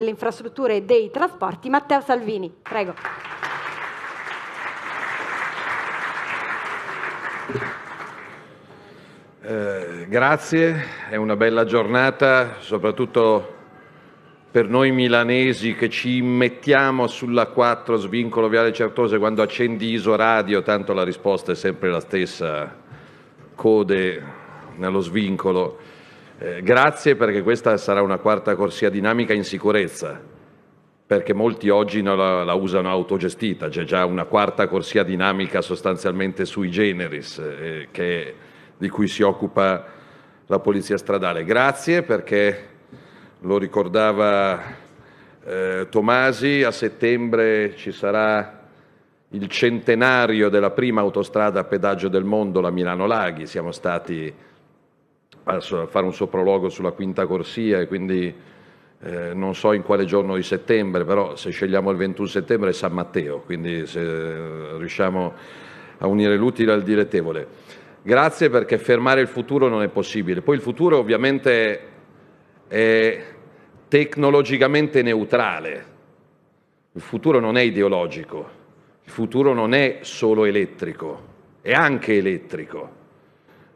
delle infrastrutture e dei trasporti, Matteo Salvini. Prego. Eh, grazie, è una bella giornata, soprattutto per noi milanesi che ci mettiamo sulla 4 svincolo Viale Certose quando accendi ISO radio, tanto la risposta è sempre la stessa, code nello svincolo. Eh, grazie perché questa sarà una quarta corsia dinamica in sicurezza, perché molti oggi la, la usano autogestita, c'è già una quarta corsia dinamica sostanzialmente sui generis eh, che, di cui si occupa la Polizia Stradale. Grazie perché lo ricordava eh, Tomasi, a settembre ci sarà il centenario della prima autostrada a pedaggio del mondo, la Milano Laghi, siamo stati fare un soprologo sulla quinta corsia e quindi eh, non so in quale giorno di settembre, però se scegliamo il 21 settembre è San Matteo, quindi se riusciamo a unire l'utile al dilettevole. Grazie perché fermare il futuro non è possibile. Poi il futuro ovviamente è tecnologicamente neutrale, il futuro non è ideologico, il futuro non è solo elettrico, è anche elettrico.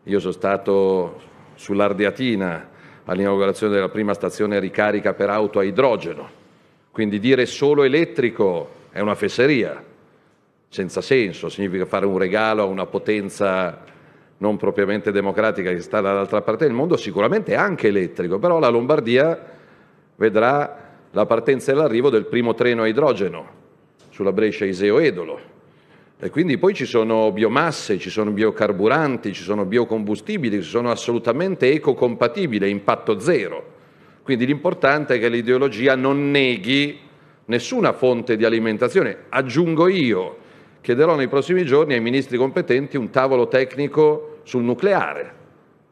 Io sono stato sull'Ardeatina all'inaugurazione della prima stazione ricarica per auto a idrogeno. Quindi dire solo elettrico è una fesseria, senza senso, significa fare un regalo a una potenza non propriamente democratica che sta dall'altra parte del mondo, sicuramente anche elettrico, però la Lombardia vedrà la partenza e l'arrivo del primo treno a idrogeno sulla Brescia Iseo Edolo e quindi poi ci sono biomasse, ci sono biocarburanti, ci sono biocombustibili che sono assolutamente ecocompatibili, impatto zero. Quindi l'importante è che l'ideologia non neghi nessuna fonte di alimentazione. Aggiungo io, chiederò nei prossimi giorni ai ministri competenti un tavolo tecnico sul nucleare,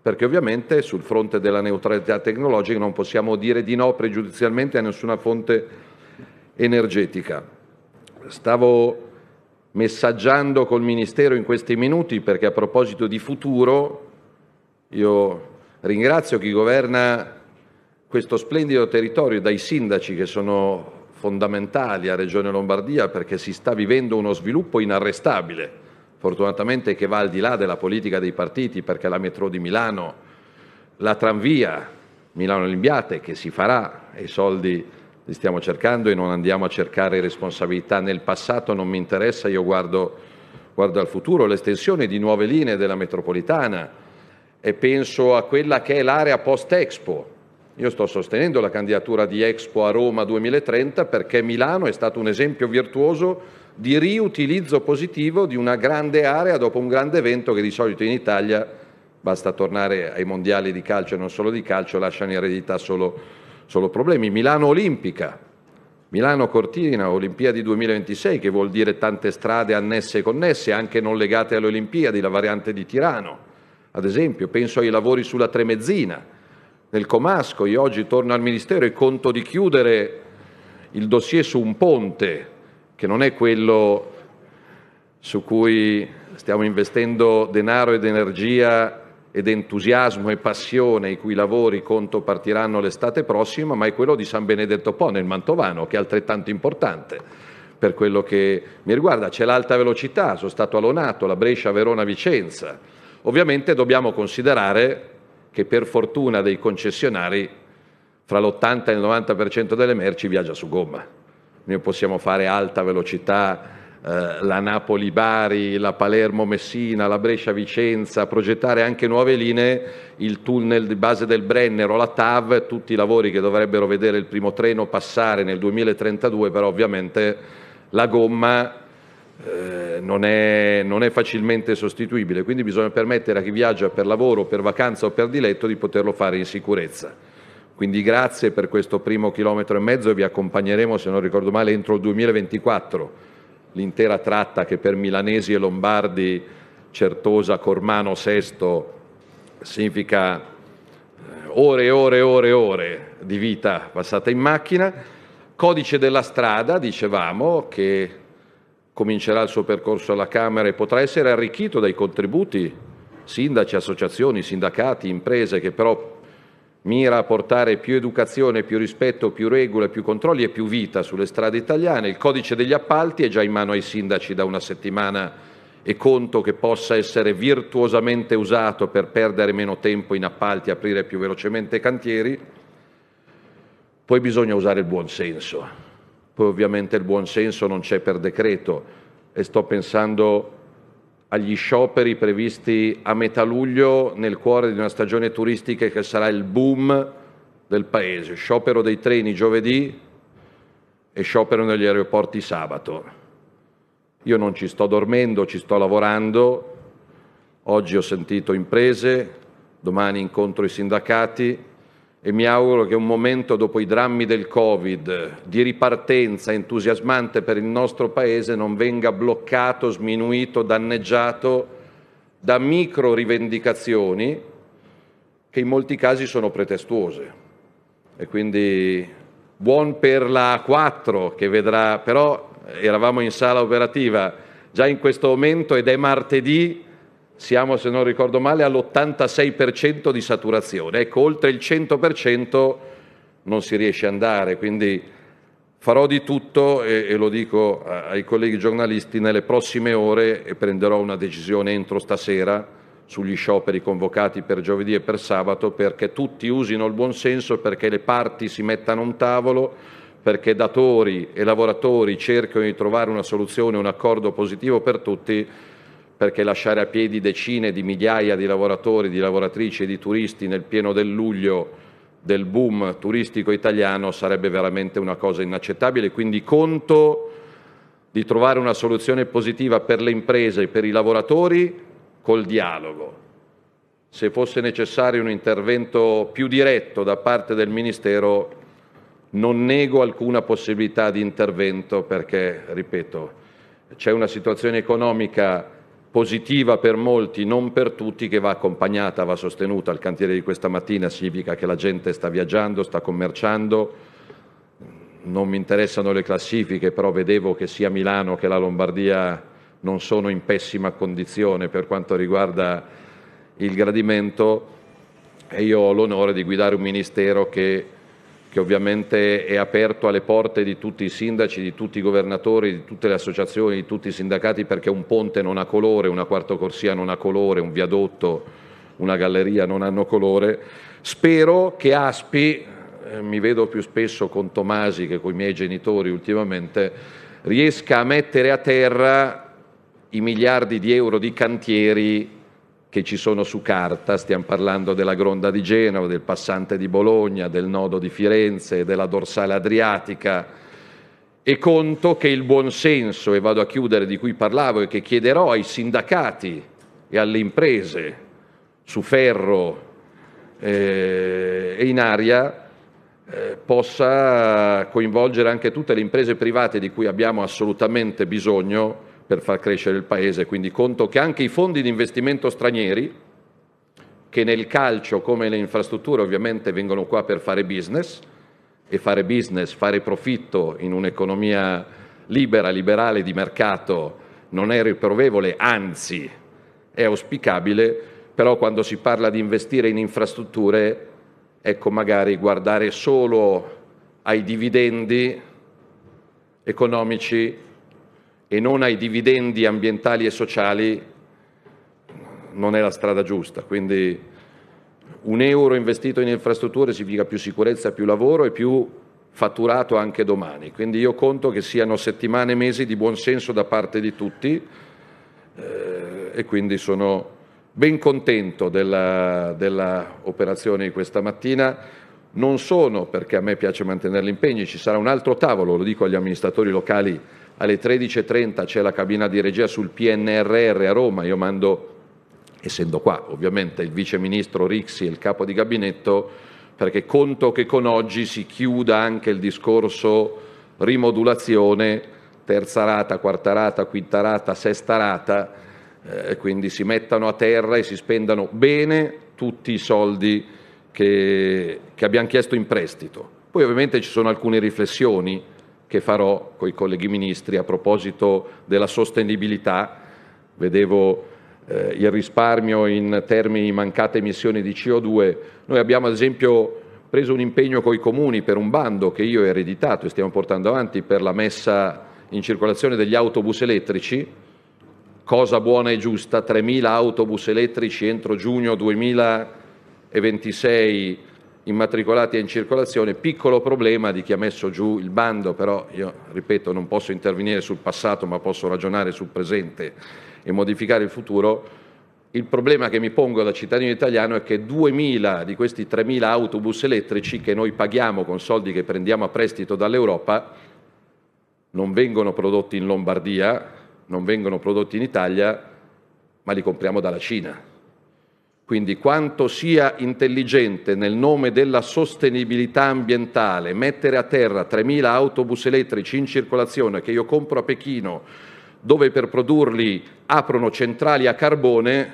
perché ovviamente sul fronte della neutralità tecnologica non possiamo dire di no pregiudizialmente a nessuna fonte energetica. Stavo messaggiando col Ministero in questi minuti perché a proposito di futuro io ringrazio chi governa questo splendido territorio, dai sindaci che sono fondamentali a Regione Lombardia perché si sta vivendo uno sviluppo inarrestabile, fortunatamente che va al di là della politica dei partiti perché la metro di Milano, la tranvia Milano Limbiate che si farà e i soldi li stiamo cercando e non andiamo a cercare responsabilità nel passato, non mi interessa, io guardo, guardo al futuro, l'estensione di nuove linee della metropolitana e penso a quella che è l'area post-Expo. Io sto sostenendo la candidatura di Expo a Roma 2030 perché Milano è stato un esempio virtuoso di riutilizzo positivo di una grande area dopo un grande evento che di solito in Italia, basta tornare ai mondiali di calcio e non solo di calcio, lasciano in eredità solo solo problemi. Milano Olimpica, Milano Cortina, Olimpiadi 2026, che vuol dire tante strade annesse e connesse, anche non legate alle Olimpiadi, la variante di Tirano. Ad esempio, penso ai lavori sulla Tremezzina, nel Comasco. Io oggi torno al Ministero e conto di chiudere il dossier su un ponte, che non è quello su cui stiamo investendo denaro ed energia ed entusiasmo e passione i cui lavori conto partiranno l'estate prossima, ma è quello di San Benedetto Po nel Mantovano, che è altrettanto importante per quello che mi riguarda. C'è l'alta velocità, sono stato a Lonato, la Brescia, Verona, Vicenza. Ovviamente dobbiamo considerare che per fortuna dei concessionari fra l'80 e il 90% delle merci viaggia su gomma. Noi possiamo fare alta velocità eh, la Napoli-Bari, la Palermo-Messina, la Brescia-Vicenza, progettare anche nuove linee, il tunnel di base del Brennero, la TAV, tutti i lavori che dovrebbero vedere il primo treno passare nel 2032, però ovviamente la gomma eh, non, è, non, è, facilmente sostituibile, quindi bisogna permettere a chi viaggia per lavoro, per vacanza o per diletto di poterlo fare in sicurezza. Quindi grazie per questo primo chilometro e mezzo e vi accompagneremo, se non ricordo male, entro il 2024 l'intera tratta che per milanesi e lombardi, Certosa, Cormano, Sesto, significa eh, ore e ore e ore e ore di vita passata in macchina. Codice della strada, dicevamo, che comincerà il suo percorso alla Camera e potrà essere arricchito dai contributi sindaci, associazioni, sindacati, imprese che però mira a portare più educazione, più rispetto, più regole, più controlli e più vita sulle strade italiane. Il codice degli appalti è già in mano ai sindaci da una settimana e conto che possa essere virtuosamente usato per perdere meno tempo in appalti e aprire più velocemente cantieri. Poi bisogna usare il buonsenso. Poi ovviamente il buonsenso non c'è per decreto e sto pensando agli scioperi previsti a metà luglio nel cuore di una stagione turistica che sarà il boom del Paese. Sciopero dei treni giovedì e sciopero negli aeroporti sabato. Io non ci sto dormendo, ci sto lavorando. Oggi ho sentito imprese, domani incontro i sindacati, e mi auguro che un momento dopo i drammi del Covid di ripartenza entusiasmante per il nostro Paese non venga bloccato, sminuito, danneggiato da micro rivendicazioni che in molti casi sono pretestuose. E quindi buon per la A4 che vedrà, però eravamo in sala operativa già in questo momento ed è martedì siamo, se non ricordo male, all'86% di saturazione. Ecco, oltre il 100% non si riesce ad andare, quindi farò di tutto e, e, lo dico ai colleghi giornalisti nelle prossime ore e prenderò una decisione entro stasera sugli scioperi convocati per giovedì e per sabato perché tutti usino il buonsenso, perché le parti si mettano a un tavolo, perché datori e lavoratori cerchino di trovare una soluzione, un accordo positivo per tutti perché lasciare a piedi decine di migliaia di lavoratori, di lavoratrici e di turisti nel pieno del luglio del boom turistico italiano sarebbe veramente una cosa inaccettabile, quindi conto di trovare una soluzione positiva per le imprese e per i lavoratori col dialogo. Se fosse necessario un intervento più diretto da parte del Ministero, non nego alcuna possibilità di intervento perché, ripeto, c'è una situazione economica positiva per molti, non per tutti, che va accompagnata, va sostenuta. Il cantiere di questa mattina significa che la gente sta viaggiando, sta commerciando. Non mi interessano le classifiche, però vedevo che sia Milano che la Lombardia non sono in pessima condizione per quanto riguarda il gradimento e io ho l'onore di guidare un ministero che che ovviamente è aperto alle porte di tutti i sindaci, di tutti i governatori, di tutte le associazioni, di tutti i sindacati, perché un ponte non ha colore, una quarta corsia non ha colore, un viadotto, una galleria non hanno colore. Spero che Aspi, eh, mi vedo più spesso con Tomasi che con i miei genitori ultimamente, riesca a mettere a terra i miliardi di euro di cantieri che ci sono su carta, stiamo parlando della Gronda di Genova, del Passante di Bologna, del Nodo di Firenze, della Dorsale Adriatica, e conto che il buonsenso, e vado a chiudere di cui parlavo, e che chiederò ai sindacati e alle imprese su ferro eh, e in aria, eh, possa coinvolgere anche tutte le imprese private di cui abbiamo assolutamente bisogno per far crescere il paese, quindi conto che anche i fondi di investimento stranieri, che nel calcio come le infrastrutture ovviamente vengono qua per fare business e fare business, fare profitto in un'economia libera, liberale di mercato non è riprovevole, anzi è auspicabile, però quando si parla di investire in infrastrutture, ecco magari guardare solo ai dividendi economici e non ai dividendi ambientali e sociali non è la strada giusta. Quindi un euro investito in infrastrutture significa più sicurezza, più lavoro e più fatturato anche domani. Quindi io conto che siano settimane e mesi di buon senso da parte di tutti eh, e quindi sono ben contento dell'operazione della, di questa mattina. Non sono perché a me piace mantenere gli impegni, ci sarà un altro tavolo, lo dico agli amministratori locali alle 13.30 c'è la cabina di regia sul PNRR a Roma, io mando, essendo qua ovviamente, il vice ministro Rixi e il capo di gabinetto, perché conto che con oggi si chiuda anche il discorso rimodulazione, terza rata, quarta rata, quinta rata, sesta rata, eh, quindi si mettano a terra e si spendano bene tutti i soldi che, che abbiamo chiesto in prestito. Poi ovviamente ci sono alcune riflessioni, che farò con i colleghi ministri a proposito della sostenibilità. Vedevo eh, il risparmio in termini di mancate emissioni di CO2. Noi abbiamo ad esempio preso un impegno con i comuni per un bando che io ho ereditato e stiamo portando avanti per la messa in circolazione degli autobus elettrici, cosa buona e giusta, 3.000 autobus elettrici entro giugno 2026 immatricolati e in circolazione, piccolo problema di chi ha messo giù il bando, però io ripeto non posso intervenire sul passato ma posso ragionare sul presente e modificare il futuro, il problema che mi pongo da cittadino italiano è che 2.000 di questi 3.000 autobus elettrici che noi paghiamo con soldi che prendiamo a prestito dall'Europa non vengono prodotti in Lombardia, non vengono prodotti in Italia, ma li compriamo dalla Cina. Quindi quanto sia intelligente nel nome della sostenibilità ambientale mettere a terra 3.000 autobus elettrici in circolazione che io compro a Pechino, dove per produrli aprono centrali a carbone,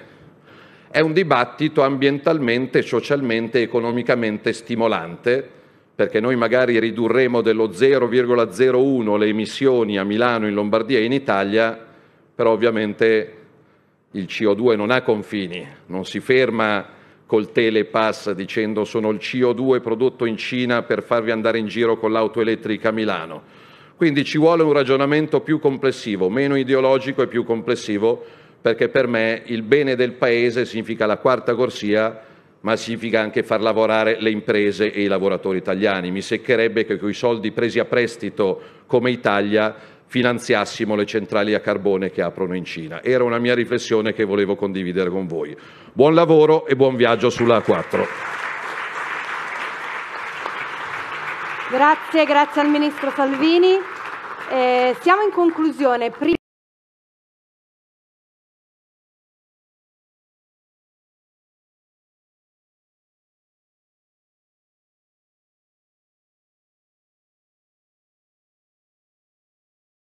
è un dibattito ambientalmente, socialmente, economicamente stimolante, perché noi magari ridurremo dello 0,01 le emissioni a Milano, in Lombardia e in Italia, però ovviamente il CO2 non ha confini, non si ferma col telepass dicendo sono il CO2 prodotto in Cina per farvi andare in giro con l'auto elettrica a Milano. Quindi ci vuole un ragionamento più complessivo, meno ideologico e più complessivo, perché per me il bene del Paese significa la quarta corsia, ma significa anche far lavorare le imprese e i lavoratori italiani. Mi seccherebbe che con soldi presi a prestito come Italia finanziassimo le centrali a carbone che aprono in Cina. Era una mia riflessione che volevo condividere con voi. Buon lavoro e buon viaggio sulla A4. Grazie, grazie al Ministro Salvini. Eh, siamo in conclusione.